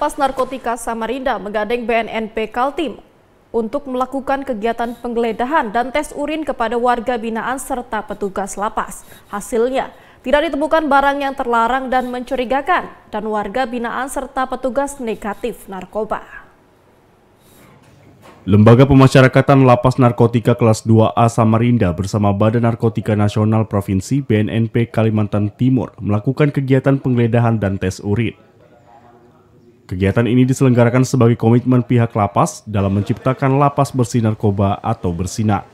Pas Narkotika Samarinda menggandeng BNNP Kaltim untuk melakukan kegiatan penggeledahan dan tes urin kepada warga binaan serta petugas lapas. Hasilnya, tidak ditemukan barang yang terlarang dan mencurigakan, dan warga binaan serta petugas negatif narkoba. Lembaga Pemasyarakatan Lapas Narkotika Kelas 2A Samarinda bersama Badan Narkotika Nasional Provinsi BNNP Kalimantan Timur melakukan kegiatan penggeledahan dan tes urin. Kegiatan ini diselenggarakan sebagai komitmen pihak lapas dalam menciptakan lapas bersih narkoba atau bersinar.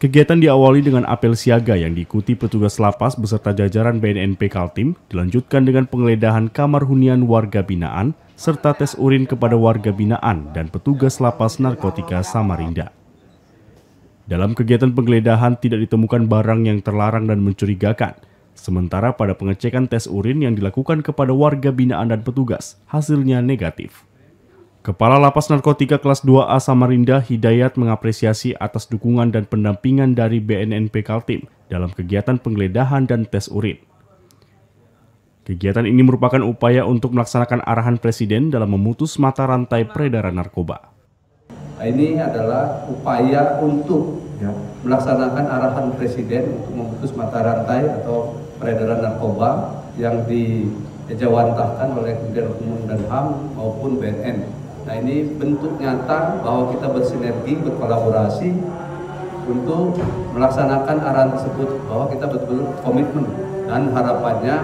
Kegiatan diawali dengan apel siaga yang diikuti petugas lapas beserta jajaran BNNP Kaltim, dilanjutkan dengan penggeledahan kamar hunian warga binaan, serta tes urin kepada warga binaan dan petugas lapas narkotika Samarinda. Dalam kegiatan penggeledahan tidak ditemukan barang yang terlarang dan mencurigakan – Sementara pada pengecekan tes urin yang dilakukan kepada warga binaan dan petugas, hasilnya negatif. Kepala Lapas Narkotika Kelas 2A Samarinda Hidayat mengapresiasi atas dukungan dan pendampingan dari BNNP Kaltim dalam kegiatan penggeledahan dan tes urin. Kegiatan ini merupakan upaya untuk melaksanakan arahan Presiden dalam memutus mata rantai peredaran narkoba. Ini adalah upaya untuk ya, melaksanakan arahan Presiden untuk memutus mata rantai atau peredaran narkoba yang dijawantahkan oleh Kementerian Hukum dan HAM maupun BNN. Nah ini bentuk nyata bahwa kita bersinergi, berkolaborasi untuk melaksanakan arahan tersebut bahwa kita betul-betul komitmen dan harapannya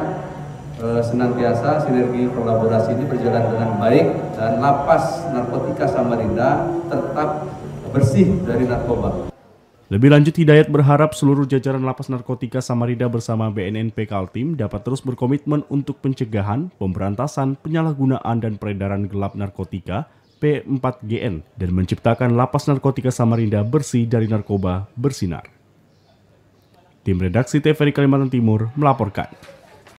e, senantiasa sinergi kolaborasi ini berjalan dengan baik dan lapas narkotika Samarinda tetap bersih dari narkoba. Lebih lanjut, Hidayat berharap seluruh jajaran lapas narkotika Samarinda bersama BNNP Kaltim dapat terus berkomitmen untuk pencegahan, pemberantasan, penyalahgunaan, dan peredaran gelap narkotika P4GN dan menciptakan lapas narkotika Samarinda bersih dari narkoba bersinar. Tim redaksi TVRI Kalimantan Timur melaporkan.